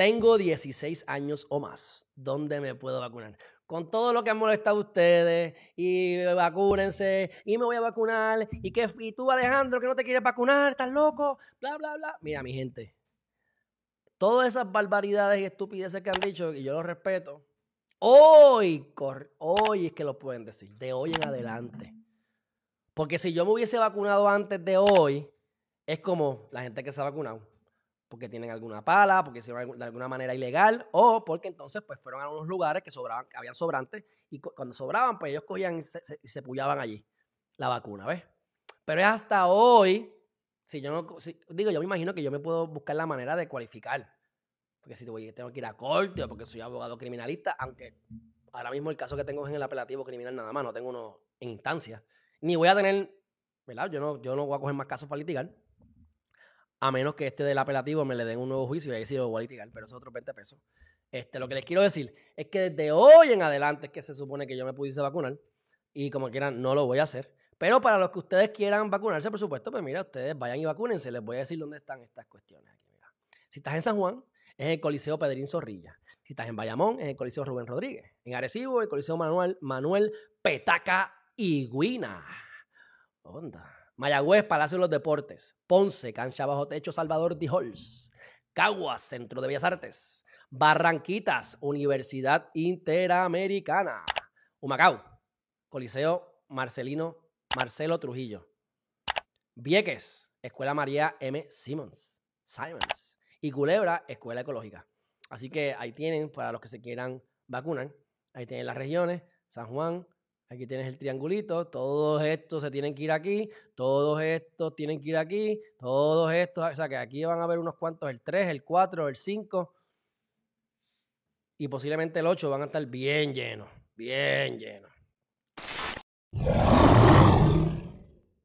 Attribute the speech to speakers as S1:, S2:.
S1: Tengo 16 años o más. ¿Dónde me puedo vacunar? Con todo lo que han molestado ustedes, y vacúnense, y me voy a vacunar, y, que, y tú, Alejandro, que no te quieres vacunar, estás loco, bla, bla, bla. Mira, mi gente, todas esas barbaridades y estupideces que han dicho, y yo los respeto, hoy, hoy es que lo pueden decir, de hoy en adelante. Porque si yo me hubiese vacunado antes de hoy, es como la gente que se ha vacunado porque tienen alguna pala, porque hicieron de alguna manera ilegal, o porque entonces pues fueron a unos lugares que sobraban, habían sobrantes, y cuando sobraban, pues ellos cogían y se, se, allí la vacuna, ¿ves? Pero es hasta hoy, si yo no, digo, yo me imagino que yo me puedo buscar la manera de cualificar, porque si tengo que ir a corte o porque soy abogado criminalista, aunque ahora mismo el caso que tengo es en el apelativo criminal nada más, no tengo uno en instancia, ni voy a tener, ¿verdad? Yo no, yo no voy a coger más casos para litigar a menos que este del apelativo me le den un nuevo juicio y ahí sí lo voy a litigar, pero eso es otro 20 pesos. Este, lo que les quiero decir es que desde hoy en adelante es que se supone que yo me pudiese vacunar y como quieran, no lo voy a hacer. Pero para los que ustedes quieran vacunarse, por supuesto, pues mira, ustedes vayan y vacúnense. Les voy a decir dónde están estas cuestiones. Aquí, Si estás en San Juan, es el Coliseo Pedrín Zorrilla. Si estás en Bayamón, es el Coliseo Rubén Rodríguez. En Arecibo, el Coliseo Manuel, Manuel Petaca iguina Onda. Mayagüez, Palacio de los Deportes. Ponce, Cancha Bajo Techo, Salvador Dijols. Caguas, Centro de Bellas Artes. Barranquitas, Universidad Interamericana. Humacao, Coliseo Marcelino Marcelo Trujillo. Vieques, Escuela María M. Simmons. Simons. Y Culebra, Escuela Ecológica. Así que ahí tienen para los que se quieran vacunar. Ahí tienen las regiones, San Juan, Aquí tienes el triangulito, todos estos se tienen que ir aquí, todos estos tienen que ir aquí, todos estos, o sea que aquí van a haber unos cuantos, el 3, el 4, el 5 y posiblemente el 8 van a estar bien llenos, bien llenos.